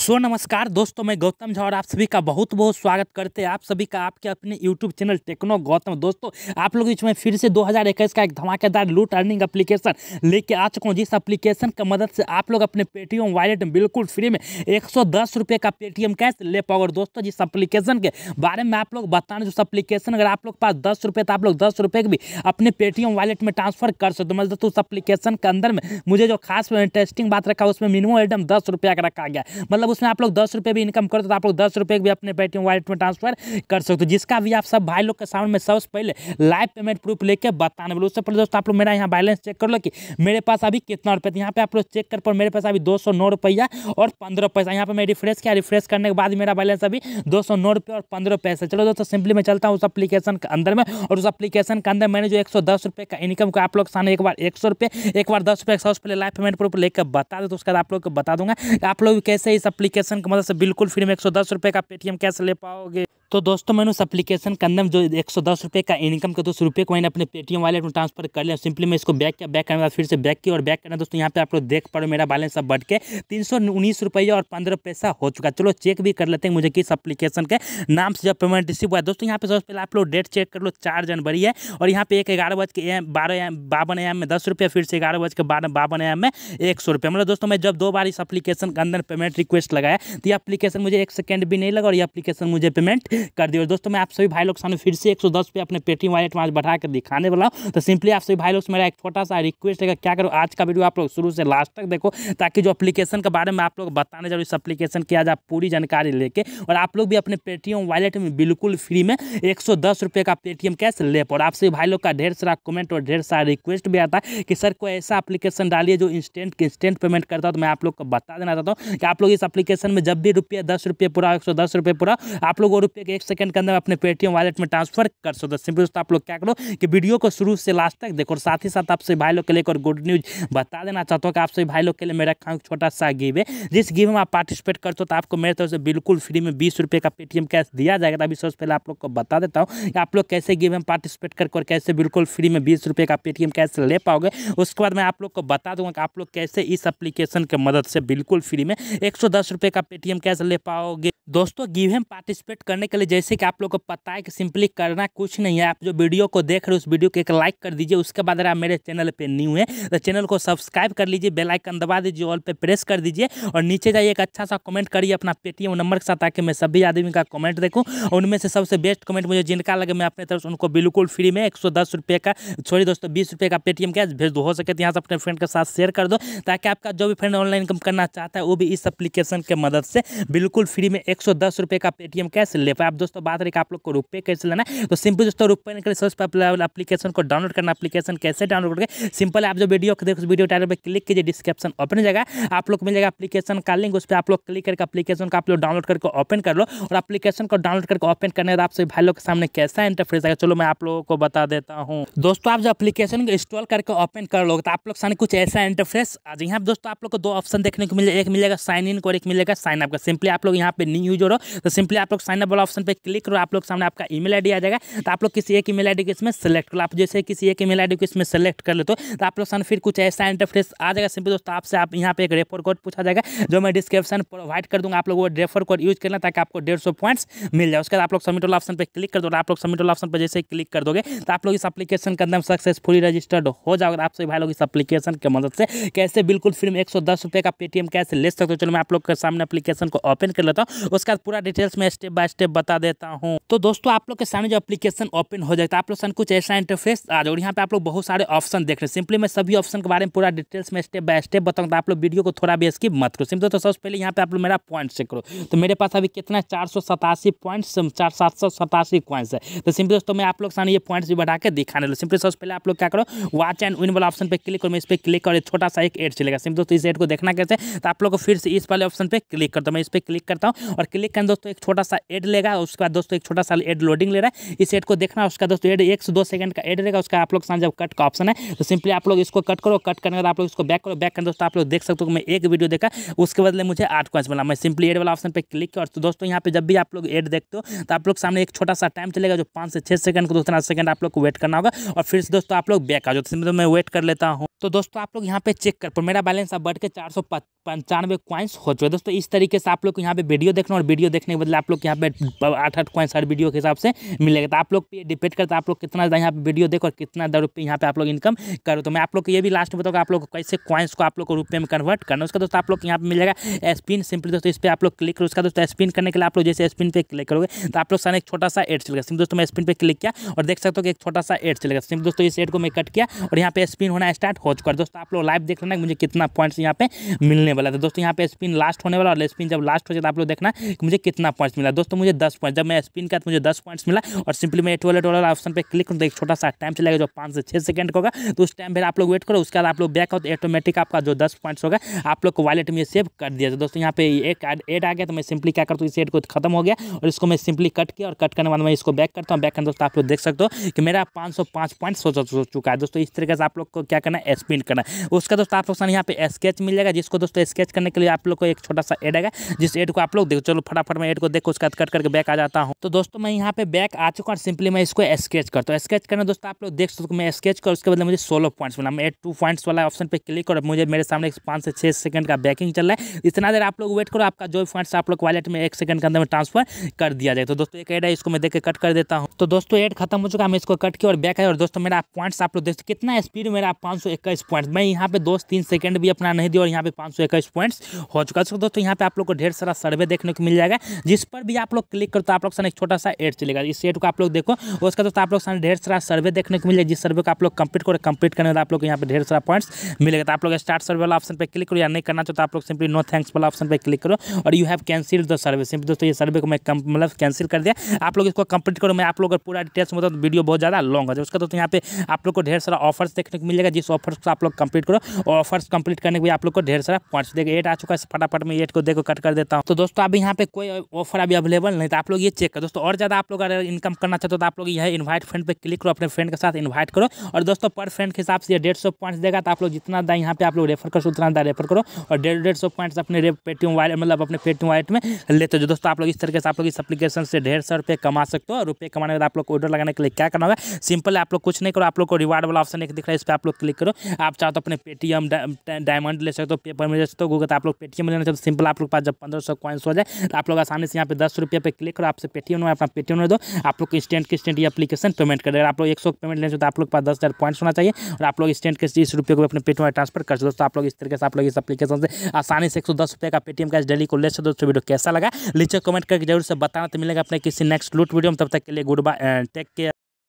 सो नमस्कार दोस्तों मैं गौतम झा और आप सभी का बहुत बहुत स्वागत करते हैं आप सभी का आपके अपने यूट्यूब चैनल टेक्नो गौतम दोस्तों आप लोग इसमें फिर से 2021 का एक धमाकेदार लूट अर्निंग एप्लीकेशन लेके आ चुका हूँ जिस एप्लीकेशन की मदद से आप लोग अपने पेटीएम वॉलेट में बिल्कुल फ्री में एक रुपये का पेटीएम कैश ले पाओगे दोस्तों जिस अप्लीकेशन के बारे में आप लोग बताना जिस अप्लीकेशन अगर आप लोग पास दस रुपये तो आप लोग दस रुपये भी अपने पेटीएम वॉलेट में ट्रांसफर कर सकते मतलब मतलब उस अप्लीकेशन के अंदर में मुझे जो खास इंटरेस्टिंग बात रखा उसमें मिनिमम आइटम दस रुपये का रखा गया मतलब मतलब उसमें आप लोग दस रुपये भी इनकम करते तो आप लोग दस रुपये भी अपने पेटीएम वॉलेट में ट्रांसफर कर सकते हो जिसका भी आप सब भाई लोग के सामने में सबसे पहले लाइव पेमेंट प्रूफ लेके बताने बोलो उससे पहले दोस्तों आप लोग मेरा यहाँ बैलेंस चेक कर लो कि मेरे पास अभी कितना रुपये यहाँ पे आप लोग चेक कर पर मेरे पास अभी दो सौ नौ रुपया और पंद्रह पैसा यहाँ पर मैं रिफ्रेश किया रिफ्रेश करने के बाद मेरा बैलेंस अभी दो सौ नौ रुपये और पंद्रह पैसा चलो दोस्तों सिंपली मैं चलता हूँ उस अपलीकेशन के अंदर में और उस अपलीकेशन के अंदर मैंने जो एक सौ दस रुपये का इनकम का आप लोग सामने एक बार एक रुपये एक बार दस रुपये सबसे पहले लाइव पेमेंट प्रूफ लेकर बता दो तो उसके बाद आप लोग को बता दूंगा आप लोग कैसे इस एप्लीकेशन की मदद से बिल्कुल फ्री में एक सौ दस रुपये का पेटीएम कैश ले पाओगे तो दोस्तों मैंने उस एप्लीकेशन के अंदर जो एक सौ दस रुपये का इनकम का दो सौ रुपये को मैंने अपने पेटीएम वाले में ट्रांसफर कर लिया सिंपली मैं इसको बैक किया बैक करने के बाद फिर से बैक किया और बैक करना दोस्तों यहाँ पे आप लोग देख पा मेरा बैलेंस अब बढ़ के तीन सौ उन्नीस रुपये और पंद्रह पैसा हो चुका चलो चेक भी कर लेते हैं मुझे किस अपलीकेशन के नाम से जब पेमेंट रिसीव हुआ दोस्तों यहाँ पे सबसे पहले आप लोग डेट चेक कर लो चार जनवरी है और यहाँ पे एक ग्यारह बज के बारह बावन एम में दस रुपये फिर से ग्यारह बज के बारह बावन एम में एक सौ रुपये मतलब दोस्तों मैं जब दो बार इस अपलीकेशन के अंदर पेमेंट रिक्वेस्ट लगाया तो ये अपलीकेशन मुझे एक सेकेंड भी नहीं लगा और ये अपलीकेशन मुझे पेमेंट कर दिए दोस्तों मैं आप सभी भाई लोग सामने फिर से एक सौ दस पे अपने पेटीएम वॉलेट में आज बढ़ा कर दिखाने वाला हूँ तो सिंपली आप सभी भाई लोग मेरा एक छोटा सा रिक्वेस्ट है क्या करो आज का वीडियो आप लोग शुरू से लास्ट तक देखो ताकि जो अपलीकेशन के बारे में आप लोग बताने जा इस अपलीकेशन की आज आप पूरी जानकारी लेके और आप लोग भी अपने पेटीएम वॉलेट में बिल्कुल फ्री में एक का पेटीएम कैश ले पाओ सभी भाई लोग का ढेर सारा कमेंट और ढेर सारा रिक्वेस्ट भी आता है कि सर कोई ऐसा अपलीकेशन डालिए जो इंस्टेंट इंस्टेंट पेमेंट करता है तो मैं आप लोग को बता देना चाहता हूँ कि आप लोग इस अपलीकेशन में जब भी रुपये दस रुपये पूरा एक सौ दस रुपये पूरा आप लोग वो रुपये कि एक सेकंड के अंदर अपने पेटीएम वालेट में ट्रांसफर कर सकते हो सिंपल आप लोग क्या करो कि वीडियो को शुरू से लास्ट तक देखो और साथ ही साथ आपसे भाई लोग के लिए और गुड न्यूज बता देना चाहता हूँ कि आपसे भाई लोग के लिए मेरा खाऊ छोटा सा गिव है जिस गिव में आप पार्टिसिपेट करते हो तो आपको मेरे तरफ से बिल्कुल फ्री में बीस का पेटीएम कैश दिया जाएगा अभी सबसे पहले आप लोग को बता देता हूँ कि आप लोग कैसे गिव में पार्टिसिपेट करके और कैसे बिल्कुल फ्री में बीस का पेटीएम कैश ले पाओगे उसके बाद मैं आप लोग को बता दूंगा कि आप लोग कैसे इस अप्लीकेशन के मदद से बिल्कुल फ्री में एक सौ दस रुपये का पेटीएम कैश ले पाओगे दोस्तों गिव में पार्टिसिपेट करने के लिए जैसे कि आप लोग को पता है कि सिंपली करना कुछ नहीं है आप जो वीडियो को देख रहे हो उस वीडियो को एक लाइक कर दीजिए उसके बाद अगर आप मेरे चैनल पर न्यू है तो चैनल को सब्सक्राइब कर लीजिए बेलाइकन दबा दीजिए ऑल पर प्रेस कर दीजिए और नीचे जाइए एक अच्छा सा कमेंट करिए अपना पेटीएम नंबर के साथ ताकि मैं सभी आदमी का कमेंट देखूँ उनमें से सबसे बेस्ट कमेंट मुझे जिनका लगे मैं अपने तरफ से उनको बिल्कुल फ्री में एक का सॉरी दोस्तों बीस का पेटीएम कैश भेज दो हो सके तो यहाँ से अपने फ्रेंड के साथ शेयर कर दो ताकि आपका जो भी फ्रेंड ऑनलाइन इनकम करना चाहता है वो भी इस एप्लीकेशन के मदद से बिल्कुल फ्री में एक सौ का पेटीएम कैश ले पाए आप दोस्तों बात रही आप लोग को रुपये कैसे लेना है तो सिंपल दोस्तों रुपये निकले सर्च पर अपलीकेशन को डाउनलोड करना अपलीकेशन कैसे डाउनलोड करके सिंपल आप जो वीडियो देखो वीडियो टाइटल पर क्लिक कीजिए डिस्क्रिप्शन ओपन जगह आप लोग मिल जाएगा अपलीकेशन का लिंक उस पर आप लोग क्लिक करके अपलीकेशन को आप लोग डाउनलोड करके ओपन कर लो और अपलीकेशन को डाउनलोड करके ओपन करने के आप सभी भाई लोग के सामने कैसा इंटरफेस आएगा चलो मैं आप लोगों को बता देता हूँ दोस्तों आप जो अपलीकेशन को इंस्टॉल करके ओपन कर लोगे तो आप लोग सामने कुछ ऐसा इंटरफेस आज यहाँ दोस्तों आप लोग को दो ऑप्शन देखने को मिले एक मिलेगा साइन इन और एक मिलेगा साइन अप का सिंपली आप लोग यहाँ पे न्यू यूजर हो तो सिंपली आप लोग साइन अप वाला ऑप्शन ऑप्शन पर क्लिक करो आप लोग सामने आपका ईमेल आईडी आ जाएगा तो आप लोग किसी एक ईमेल आईडी को इसमें सेलेक्ट करो आप जैसे किसी एक ईमेल आईडी को इसमें सेलेक्ट कर लेते तो, तो आप लोग सामने फिर कुछ ऐसा इंटरफेस आ जाएगा सिंपल दोस्तों आपसे आप यहाँ पे एक रेफर कोड पूछा जाएगा जो मैं डिस्क्रिप्शन प्रोवाइड कर दूंगा आप लोग वो रेफर कोड यूज करना ताकि आपको डेढ़ सौ पॉइंट्स मिल जाए उसके बाद आप लोग सबमिट वाला ऑप्शन पर क्लिक कर दो आप लोग सबमिट वाला ऑप्शन पर जैसे क्लिक कर दोगे तो आप लोग इस अपलीकेशन के अंदर सक्सेसफुली रजिस्टर्ड हो जाओगे आप सभी भाई लोग इस अपलीकेशन की मदद से कैसे बिल्कुल फ्री में एक सौ दस रुपये का पेटीएम कैसे ले सकते हो चलो मैं आप लोग के सामने अपलीकेशन को ओपन कर लेता हूँ उसके बाद पूरा डिटेल्स में स्टेप बाय स्टेप बता देता हूँ तो दोस्तों आप लोग के सामने जो एप्लीकेशन ओपन हो जाएगा तो आप लोग सामने कुछ ऐसा इंटरफेस आ जाओ यहाँ पे आप लोग बहुत सारे ऑप्शन देख रहे हैं सिंपली मैं सभी ऑप्शन के बारे में पूरा डिटेल्स में स्टेप बाय स्टेप बताऊंगा आप लोग वीडियो को थोड़ा भी स्किप मत करो सिंपल तो सबसे पहले यहाँ पे आप लोग मेरा पॉइंट चेक करो तो मेरे पास अभी कितना चार सौ सतासी पॉइंट चार सात सौ सतासी पॉइंट्स है तो सिंपली दोस्तों मैं आप लोग सामने ये पॉइंट्स भी बढ़ा के दिखाने लो सिंपली सबसे पहले आप लोग क्या करो वाच एंड विन वाला ऑप्शन पर क्लिक करो मैं इस पर क्लिक करो छोटा सा एक एड चलेगा सिंपल दोस्तों इस एड को देखना कैसे तो आप लोग को फिर से इस वाले ऑप्शन पर क्लिक करता हूँ मैं इस पर क्लिक करता हूँ और क्लिक करें दोस्तों एक छोटा सा एड लेगा रहेगा उसके बाद दोस्तों एक छोटा सा एड लोडिंग ले रहा है इस एड को देखना उसका दोस्तों एड एक से दो सेकंड का एड रहेगा उसका आप लोग जब कट का ऑप्शन है तो सिंपली आप लोग इसको कट करो कट करने के बाद आप लोग इसको बैक करो बैक करने दोस्तों आप लोग देख सकते हो मैं एक वीडियो देखा उसके बदले मुझे आठ कॉइंस मिला मैं सिंपली एड वाला ऑप्शन पर क्लिक किया और तो दोस्तों यहाँ पे जब भी आप लोग एड देखते हो तो आप लोग सामने एक छोटा सा टाइम चलेगा जो पाँच से छः सेकंड को उतना सेकंड आप लोग को वेट करना होगा और फिर दोस्तों आप लोग बैक आ जाओ तो मैं वेट कर लेता हूँ तो दोस्तों आप लोग यहाँ पे चेक कर पर मेरा बैलेंस अब बढ़ के चार सौ पंचानवे क्वाइंस हो चुके दोस्तों इस तरीके से आप लोग यहाँ पे वीडियो देखना और वीडियो देखने के बदले आप लोग यहाँ पे आठ आठ क्वाइंस हर वीडियो के हिसाब से मिलेगा तो आप लोग पे डिपेंड करता आप लोग कितना ज़्यादा यहाँ पे वीडियो देखो और कितना दर रुपये यहाँ पे आप लोग इनकम करो तो मैं आप लोग को ये भी लास्ट में बताऊँगा आप लोग कैसे क्वाइंस को आप लोग को रुपये में कन्वर्ट करना उसका दोस्तों आप लोग यहाँ पर मिलेगा स्पिन सिंपली दोस्तों इस पर आप लोग क्लिक करो उसका दोस्तों स्पिन करने के लिए आप लोग जैसे स्पिन पर क्लिक करोगे तो आप लोग सामने एक छोटा सा एड चलेगा सिंपल दोस्तों मैं स्पिन पर क्लिक किया और देख सकते हो कि एक छोटा सा एड चलेगा सिंपल दोस्तों इस एड को मैं कट किया और यहाँ पे स्पिन होना स्टार्ट हो हो चुका है दोस्तों आप लोग लाइव देख लेना कि मुझे कितना पॉइंट्स यहाँ पे मिलने वाला था दोस्तों यहाँ पे स्पिन लास्ट होने वाला और स्पिन जब लास्ट हो जाए तो आप लोग देखना कि मुझे कितना पॉइंट्स मिला दोस्तों मुझे दस पॉइंट जब मैं स्पिन का तो मुझे दस पॉइंट्स मिला और सिंपली मैं ट्वेल्व ट्वेल्व ऑप्शन पर क्लिक करूँ तो एक छोटा सा टाइम चलेगा जो पाँच से छः सेकंड होगा तो उस टाइम पर आप लोग वेट करो उसके बाद आप लोग बैक हो तो ऑटोमेटिक आपका जो दस पॉइंट्स होगा आप लोग को वालेट में सेव कर दिया जाए दोस्तों यहाँ पे एक एड आ गया तो मैं सिंपली क्या करता हूँ इस एड को खत्म हो गया और इसको मैं सिंपली कट किया और कट करने बाद मैं इसको बैक करता हूँ बैक करने दोस्तों आप लोग देख सकते हो कि मेरा पाँच सौ पाँच पॉइंट्स हो चुका है दोस्तों इस तरीके से आप लोग को क्या करना है स्केच प्रिंट करना है उसका दोस्तों आप ऑप्शन यहाँ पे स्केच मिल जाएगा जिसको दोस्तों स्केच करने के लिए आप लोग को एक छोटा सा एड आएगा जिस एड को आप लोग देखो चलो फटाफट मैं एड को देखो उसका कट करके बैक आ जाता हूँ तो दोस्तों मैं यहाँ पे बैक आ चुका हूँ सिंपली मैं इसको स्केच करता हूँ स्केच करना दोस्तों आप लोग देख सकते मैं स्केच कर उसके बदले मुझे सोलो पॉइंट्स मिला मैं टू पॉइंट्स वाला ऑप्शन पर क्लिक करो मुझे मेरे सामने पाँच से छः सेकंड का बैकिंग चल रहा है इतना देर आप लोग वेट करो आपका जो पॉइंट्स आप लोग वॉलेट में एक सेकंड के अंदर में ट्रांसफर कर दिया जाए तो दोस्तों एक एड है इसको मैं देख कट कर देता हूँ तो दोस्तों एड खत्म हो चुका मैं इसको कट किया और बैक है और दोस्तों मेरा पॉइंट्स आप लोग देख कितना स्पीड मेरा पाँच इक्कीस पॉइंट्स मैं यहाँ पे दोस्त तीन सेकंड भी अपना नहीं दिया और यहाँ पे पाँच सौ इक्कीस पॉइंट्स हो चुका है दोस्तों यहाँ पे आप लोग को ढेर सारा सर्वे देखने को मिल जाएगा जिस पर भी आप लोग क्लिक करो तो आप लोग सामने एक छोटा सा एड चलेगा इस एड को आप लोग देखो उसका दोस्तों आप लोग सामने ढेर सारा सर्वे देखने को मिल जाएगा जिस सर्वे को आप लोग कंप्लीट करो कंप्लीट करने वाला आप लोग यहाँ पर ढेर सारा पॉइंट्स मिलेगा तो आप लोग स्टार्ट सर्वे वाला ऑप्शन पर क्लिक करो या नहीं करना चाहते आप लोग सिंपली नो थैंक्स वाला ऑप्शन पर क्लिक करो और you have cancel the survey simply दोस्तों ये सर्वे को मैं मतलब कैंसिल कर दिया आप लोग इसको कंप्लीट करो मैं आप लोग पूरा डिटेल्स मतलब वीडियो बहुत ज़्यादा लॉन्ग हो जाए उसका दोस्तों यहाँ पे आप लोग को ढेर सारा ऑफर्स देखने को मिलेगा जिस ऑफर्स टास्क आप लोग कंप्लीट करो और ऑफर्स कंप्लीट करने के भी आप लोग को ढेर सारा पॉइंट्स देगा एट आ चुका है फटाफट में एट को देखो कट कर देता हूँ तो दोस्तों अभी यहाँ पे कोई ऑफर अभी अवेलेबल नहीं तो आप लोग ये चेक करो दोस्तों और ज़्यादा आप लोग अगर इनकम करना चाहते हो तो आप लोग यह इन्वाइट फ्रेंड पर क्लिक करो अपने फ्रेंड के साथ इन्वाइट करो और दोस्तों पर फ्रेंड के हिसाब से डेढ़ सौ पॉइंट्स देगा तो आप लोग जितना दा यहाँ पे आप लोग रेफर करो उतना दा रेफर करो और डेढ़ डेढ़ सौ पॉइंट्स अपने पेटीएम वाले मतलब अपने पेटीएम वाइट में लेते जो दोस्तों आप लोग इस तरीके से आप लोग इस अपलीकेशन से डेढ़ सौ रुपये कमा सकते हो और रुपये कमाने के बाद आप लोग ऑर्डर लगाने के लिए क्या करना होगा सिंपल आप लोग कुछ नहीं करो आप लोग को रिवार्ड वाला ऑप्शन एक दिख रहा है इस पर आप लोग क्लिक करो आप चाहो तो अपने पेटीएम डायमंड ले सकते हो पेपर में ले सकते हो गूगल तो आप लोग पेटीएम लेना चाहते हो सिंपल आप लोग पास जब पंद्रह सौ कॉइन्स हो जाए तो आप लोग आसानी से यहाँ पे दस रुपये पे क्लिक करो आपसे पेटीएम में अपना पेटीएम दो आप लोग इंस्टेंट इंस्टेंट ये अपलीकेशन पेमेंट करेगा आप लोग एक सौ पेमेंट लेना तो आप लोग पास दस हज़ार पॉइंट्स होना चाहिए और आप लोग इंस्टेंट के तीस रुपये को अपने पेटीएम में ट्रांसफर कर सकते दोस्तों आप लोग इस तरीके से आप लोग इस अपलीकेशन से आसानी से एक सौ दस रुपये का पेटीएम कैश डेली को ले सकते हो दोस्तों वीडियो कैसा लगा नीचे कमेंट करके जरूर से बताना तो मिलेगा अपने किसी नेक्स्ट लूट वीडियो में तब तक के लिए गुड बाय टेक केयर